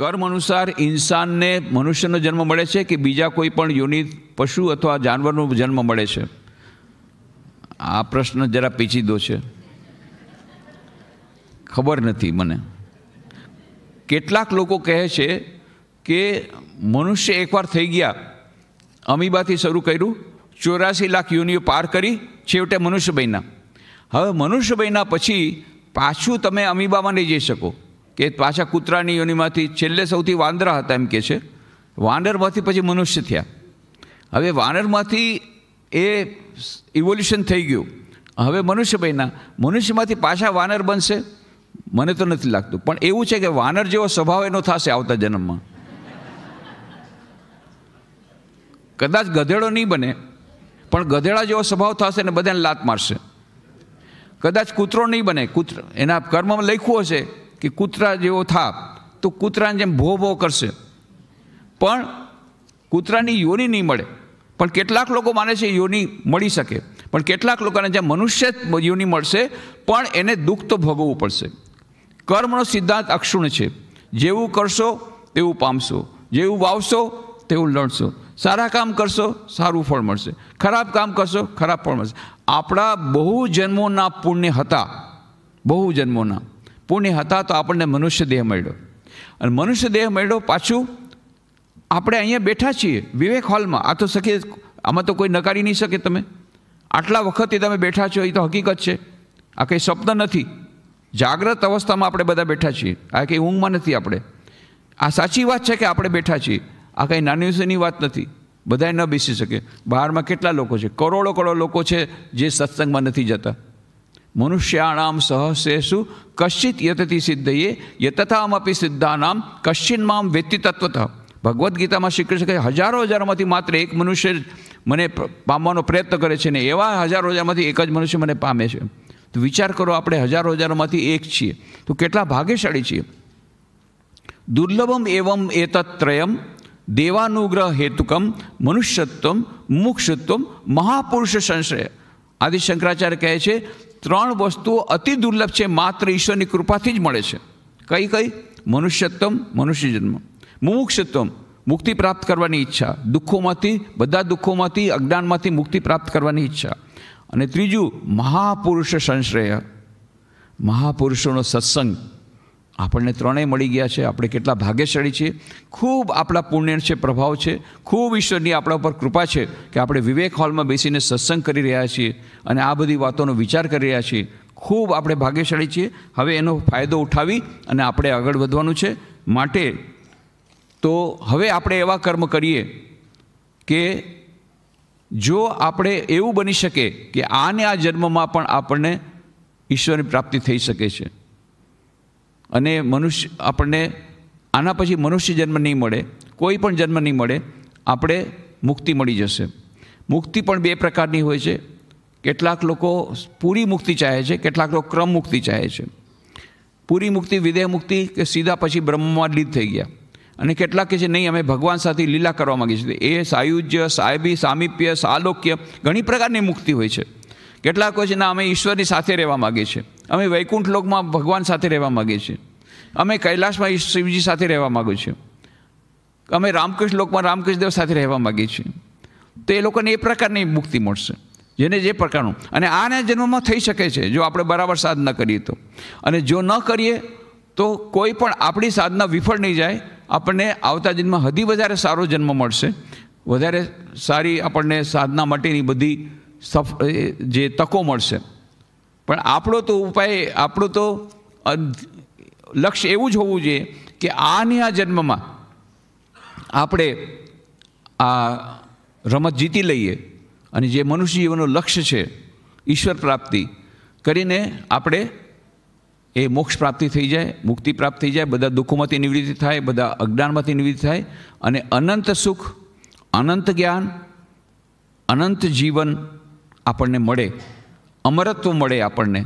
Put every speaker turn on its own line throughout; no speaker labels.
કર્મ અનુસાર ઇન્સાનને મનુષ્યનો જન્મ મળે છે કે બીજા કોઈ પણ યોનિ પશુ અથવા જાનવરનો જન્મ મળે છે આ પ્રશ્ન જરા પેચીદો છે ખબર નથી મને કેટલાક લોકો કહે છે કે મનુષ્ય એકવાર થઈ ગયા અમીબાથી શરૂ કર્યું ચોરાસી લાખ યોનિઓ પાર કરી છેવટે મનુષ્ય બન્યા હવે મનુષ્ય બન્યા પછી પાછું તમે અમીબામાં નહીં જઈ શકો કે પાછા કૂતરાની યોનિમાંથી છેલ્લે સૌથી વાંદરા હતા એમ કે છે વાનરમાંથી પછી મનુષ્ય થયા હવે વાનરમાંથી એ ઇવોલ્યુશન થઈ ગયું હવે મનુષ્ય બન્યા મનુષ્યમાંથી પાછા વાનર બનશે મને તો નથી લાગતું પણ એવું છે કે વાનર જેવો સ્વભાવ એનો થશે આવતા જન્મમાં કદાચ ગધેડો નહીં બને પણ ગધેડા જેવો સ્વભાવ થશે ને બધાને લાત મારશે કદાચ કૂતરો નહીં બને કૂતરો એના કર્મમાં લખ્યું હશે કે કૂતરા જેવો થાપ તો કૂતરાને જેમ ભો ભો કરશે પણ કૂતરાની યોની નહીં મળે પણ કેટલાક લોકો માને છે યોની મળી શકે પણ કેટલાક લોકોને જ્યાં મનુષ્ય યોની મળશે પણ એને દુઃખ તો ભોગવવું પડશે કર્મનો સિદ્ધાંત અક્ષુણ છે જેવું કરશો તેવું પામશો જેવું વાવશો તેવું લણશો સારા કામ કરશો સારું ફળ મળશે ખરાબ કામ કરશો ખરાબ ફળ મળશે આપણા બહુ જન્મોના પુણ્ય હતા બહુ જન્મોના પુણ્ય હતા તો આપણને મનુષ્ય દેહ મળ્યો અને મનુષ્ય દેહ મળ્યો પાછું આપણે અહીંયા બેઠા છીએ વિવેક હોલમાં આ તો શકે આમાં તો કોઈ નકારી નહીં શકે તમે આટલા વખતથી તમે બેઠા છો એ તો હકીકત છે આ કંઈ સ્વપ્ન નથી જાગ્રત અવસ્થામાં આપણે બધા બેઠા છીએ આ કંઈ ઊંઘમાં નથી આપણે આ સાચી વાત છે કે આપણે બેઠા છીએ આ કંઈ નાની વિશેની વાત નથી બધાએ ન બેસી શકે બહારમાં કેટલા લોકો છે કરોડો કરોડો લોકો છે જે સત્સંગમાં નથી જતા મનુષ્યાણામ સહસેસુ કશ્ચિત યતથી સિદ્ધયે યતથામપી સિદ્ધાનામ કશ્ચિનમાં વેત્તિ તત્વત ભગવદ્ ગીતામાં શ્રી કૃષ્ણ કહે હજારો હજારમાંથી માત્ર એક મનુષ્ય મને પામવાનો પ્રયત્ન કરે છે ને એવા હજારો હજારમાંથી એક જ મનુષ્ય મને પામે છે તો વિચાર કરો આપણે હજારો હજારોમાંથી એક છીએ તો કેટલા ભાગ્યશાળી છીએ દુર્લભમ એવમ એતત્રયમ દેવાનુગ્રહ હેતુકમ મનુષ્યત્વમ મુક્ષત્વમ મહાપુરુષ સંશય આદિ શંકરાચાર્ય કહે છે ત્રણ વસ્તુઓ અતિ દુર્લભ છે માત્ર ઈશ્વરની કૃપાથી જ મળે છે કઈ કઈ મનુષ્યત્વમ મનુષ્ય જન્મ મુમુક્ષત્વમ મુક્તિ પ્રાપ્ત કરવાની ઈચ્છા દુઃખોમાંથી બધા દુઃખોમાંથી અજ્ઞાનમાંથી મુક્તિ પ્રાપ્ત કરવાની ઈચ્છા અને ત્રીજું મહાપુરુષ સંશ્રેય મહાપુરુષોનો સત્સંગ આપણને ત્રણેય મળી ગયા છે આપણે કેટલા ભાગ્યશાળી છીએ ખૂબ આપણા પુણ્ય છે પ્રભાવ છે ખૂબ ઈશ્વરની આપણા ઉપર કૃપા છે કે આપણે વિવેક હોલમાં બેસીને સત્સંગ કરી રહ્યા છીએ અને આ બધી વાતોનો વિચાર કરી રહ્યા છીએ ખૂબ આપણે ભાગ્યશાળી છીએ હવે એનો ફાયદો ઉઠાવી અને આપણે આગળ વધવાનું છે માટે તો હવે આપણે એવા કર્મ કરીએ કે જો આપણે એવું બની શકે કે આને આ જન્મમાં પણ આપણને ઈશ્વરની પ્રાપ્તિ થઈ શકે છે અને મનુષ્ય આપણને આના પછી મનુષ્ય જન્મ નહીં મળે કોઈ પણ જન્મ નહીં મળે આપણે મુક્તિ મળી જશે મુક્તિ પણ બે પ્રકારની હોય છે કેટલાક લોકો પૂરી મુક્તિ ચાહે છે કેટલાક લોકો ક્રમ મુક્તિ ચાહે છે પૂરી મુક્તિ વિદેહ મુક્તિ કે સીધા પછી બ્રહ્મમાં લીધ થઈ ગયા અને કેટલાક કે છે નહીં અમે ભગવાન સાથે લીલા કરવા માગીએ છીએ એ સાયુજ્ય સાહેબી સામીપ્ય સાલોક્ય ઘણી પ્રકારની મુક્તિ હોય છે કેટલાક હોય છે ના અમે ઈશ્વરની સાથે રહેવા માગીએ છીએ અમે વૈકુંઠ લોકમાં ભગવાન સાથે રહેવા માગીએ છીએ અમે કૈલાસમાં શિવજી સાથે રહેવા માગો છું અમે રામકૃષ્ણ લોકમાં રામકૃષ્ણ સાથે રહેવા માગીએ છીએ તો એ લોકોને એ પ્રકારની મુક્તિ મળશે જેને જે પ્રકારનું અને આના જન્મમાં થઈ શકે છે જો આપણે બરાબર સાધના કરીએ તો અને જો ન કરીએ તો કોઈ પણ આપણી સાધના વિફળ નહીં જાય આપણને આવતા દિનમાં હદી વધારે સારો જન્મ મળશે વધારે સારી આપણને સાધના માટેની બધી સફ જે તકો મળશે પણ આપણો તો ઉપાય આપણો તો લક્ષ્ય એવું જ હોવું જોઈએ કે આની આ જન્મમાં આપણે આ રમત જીતી લઈએ અને જે મનુષ્ય જીવનનું લક્ષ્ય છે ઈશ્વર પ્રાપ્તિ કરીને આપણે એ મોક્ષ પ્રાપ્તિ થઈ જાય મુક્તિ પ્રાપ્ત થઈ જાય બધા દુઃખોમાંથી નિવૃત્તિ થાય બધા અજ્ઞાનમાંથી નિવૃત્તિ થાય અને અનંત સુખ અનંત જ્ઞાન અનંત જીવન આપણને મળે અમરત્વ મળે આપણને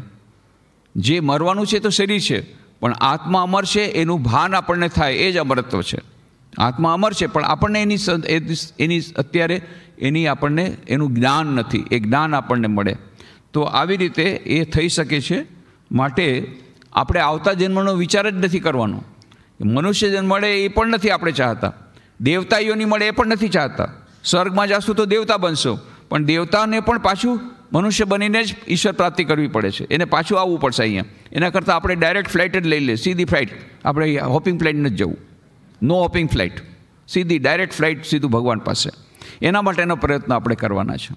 જે મરવાનું છે તો શરીર છે પણ આત્મા અમર છે એનું ભાન આપણને થાય એ જ અમરત્વ છે આત્મા અમર છે પણ આપણને એની એની અત્યારે એની આપણને એનું જ્ઞાન નથી એ જ્ઞાન આપણને મળે તો આવી રીતે એ થઈ શકે છે માટે આપણે આવતા જન્મનો વિચાર જ નથી કરવાનો મનુષ્ય જન્મ મળે એ પણ નથી આપણે ચાહતા દેવતા મળે એ પણ નથી ચાહતા સ્વર્ગમાં જાશું તો દેવતા બનશો પણ દેવતાને પણ પાછું મનુષ્ય બનીને જ ઈશ્વર પ્રાપ્તિ કરવી પડે છે એને પાછું આવવું પડશે અહીંયા એના કરતાં આપણે ડાયરેક્ટ ફ્લાઇટ જ લઈ લઈએ સીધી ફ્લાઇટ આપણે હોપિંગ ફ્લાઇટ નથી જવું નો હોપિંગ ફ્લાઇટ સીધી ડાયરેક્ટ ફ્લાઇટ સીધું ભગવાન પાસે એના માટેનો પ્રયત્ન આપણે કરવાના છે